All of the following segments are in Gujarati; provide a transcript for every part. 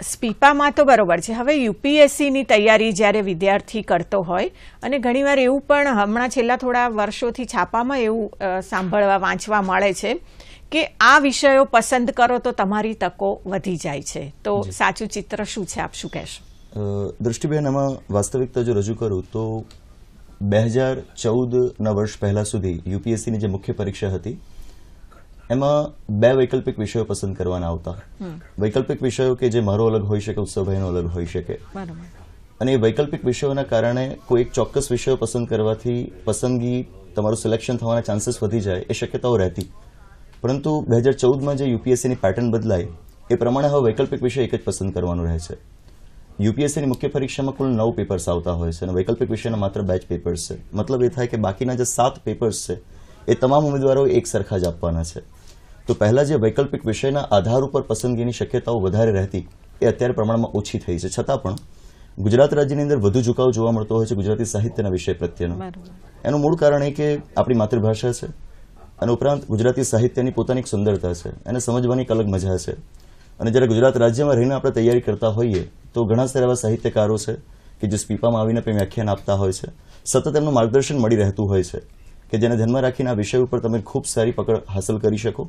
સ્પીપામાં તો બરોબર છે હવે યુપીએસસીની તૈયારી જ્યારે વિદ્યાર્થી કરતો હોય અને ઘણીવાર એવું પણ હમણાં છેલ્લા થોડા વર્ષોથી છાપામાં એવું સાંભળવા વાંચવા મળે છે કે આ વિષયો પસંદ કરો તો તમારી તકો વધી જાય છે તો સાચું ચિત્ર શું છે આપ શું કહેશો દૃષ્ટિબેન એમાં વાસ્તવિકતા જો રજૂ કરું તો બે હજાર ચૌદના વર્ષ પહેલાં સુધી યુપીએસસીની જે મુખ્ય પરીક્ષા હતી એમાં બે વૈકલ્પિક વિષયો પસંદ કરવાના આવતા વૈકલ્પિક વિષયો કે જે મારો અલગ હોઈ શકે ઉત્સવભાઈનો અલગ હોઈ શકે અને એ વૈકલ્પિક વિષયોના કારણે કોઈ એક ચોક્કસ વિષયો પસંદ કરવાથી પસંદગી તમારું સિલેક્શન થવાના ચાન્સીસ વધી જાય એ શક્યતાઓ રહેતી પરંતુ બે હજાર ચૌદમાં જે યુપીએસસીની પેટર્ન બદલાય એ પ્રમાણે હવે વૈકલ્પિક વિષય એક જ પસંદ કરવાનો રહે છે યુપીએસસીની મુખ્ય પરીક્ષામાં કુલ નવ પેપર્સ આવતા હોય છે અને વૈકલ્પિક વિષયના માત્ર બે જ પેપર્સ છે મતલબ એ થાય કે બાકીના જે સાત પેપર્સ છે એ તમામ ઉમેદવારો એક સરખા જ આપવાના છે તો પહેલાં જે વૈકલ્પિક વિષયના આધાર ઉપર પસંદગીની શક્યતાઓ વધારે રહેતી એ અત્યારે પ્રમાણમાં ઓછી થઈ છે છતાં પણ ગુજરાત રાજ્યની અંદર વધુ ઝુકાવ જોવા મળતો હોય છે ગુજરાતી સાહિત્યના વિષય પ્રત્યેનો એનું મૂળ કારણ એ કે આપણી માતૃભાષા છે અને ઉપરાંત ગુજરાતી સાહિત્યની પોતાની સુંદરતા છે એને સમજવાની અલગ મજા છે અને જ્યારે ગુજરાત રાજ્યમાં રહીને આપણે તૈયારી કરતા હોઈએ તો ઘણા સારા એવા સાહિત્યકારો છે કે જે સ્પીપામાં આવીને પણ વ્યાખ્યાન આપતા હોય છે સતત એમનું માર્ગદર્શન મળી રહેતું હોય છે કે જેને ધ્યાનમાં રાખીને આ વિષય ઉપર તમે ખૂબ સારી પકડ હાંસલ કરી શકો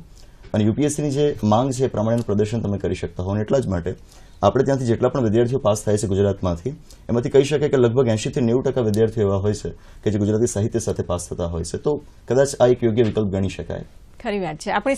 અને યુપીએસસીની જે માંગ છે એ પ્રમાણેનું પ્રદર્શન તમે કરી શકતા હો અને એટલા જ માટે આપણે ત્યાંથી જેટલા પણ વિદ્યાર્થીઓ પાસ થાય છે ગુજરાતમાંથી એમાંથી કહી શકાય કે લગભગ એંશીથી નેવું ટકા વિદ્યાર્થીઓ એવા હોય છે કે જે ગુજરાતી સાહિત્ય સાથે પાસ થતા હોય છે તો કદાચ આ એક યોગ્ય વિકલ્પ ગણી શકાય ખરી વાત છે આપણી